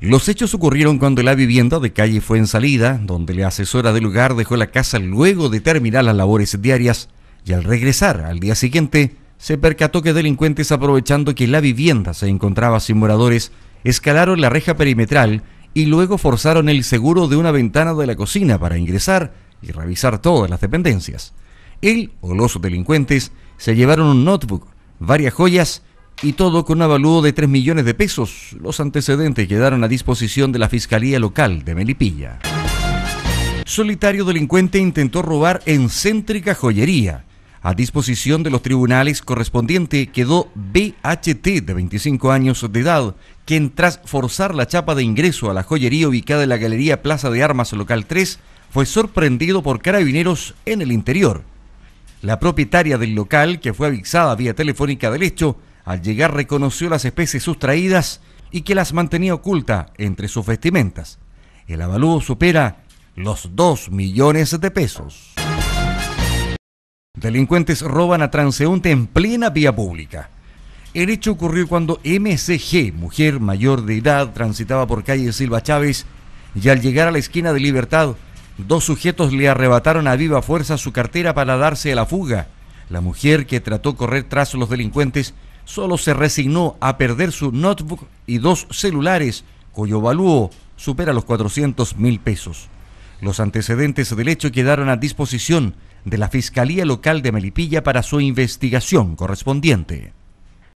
Los hechos ocurrieron cuando la vivienda de calle fue en salida, donde la asesora del lugar dejó la casa luego de terminar las labores diarias y al regresar al día siguiente se percató que delincuentes aprovechando que la vivienda se encontraba sin moradores escalaron la reja perimetral y luego forzaron el seguro de una ventana de la cocina para ingresar y revisar todas las dependencias. Él o los delincuentes se llevaron un notebook, varias joyas y todo con un avalúo de 3 millones de pesos. Los antecedentes quedaron a disposición de la Fiscalía Local de Melipilla. Solitario delincuente intentó robar en céntrica joyería. A disposición de los tribunales correspondiente quedó BHT de 25 años de edad, quien tras forzar la chapa de ingreso a la joyería ubicada en la Galería Plaza de Armas Local 3, fue sorprendido por carabineros en el interior. La propietaria del local, que fue avisada vía telefónica del hecho, al llegar reconoció las especies sustraídas y que las mantenía oculta entre sus vestimentas. El avalúo supera los 2 millones de pesos. Delincuentes roban a transeúnte en plena vía pública. El hecho ocurrió cuando MCG, mujer mayor de edad, transitaba por calle Silva Chávez y al llegar a la esquina de Libertad, dos sujetos le arrebataron a viva fuerza su cartera para darse a la fuga. La mujer que trató correr tras los delincuentes solo se resignó a perder su notebook y dos celulares, cuyo valúo supera los 400 mil pesos. Los antecedentes del hecho quedaron a disposición de la Fiscalía Local de Melipilla para su investigación correspondiente.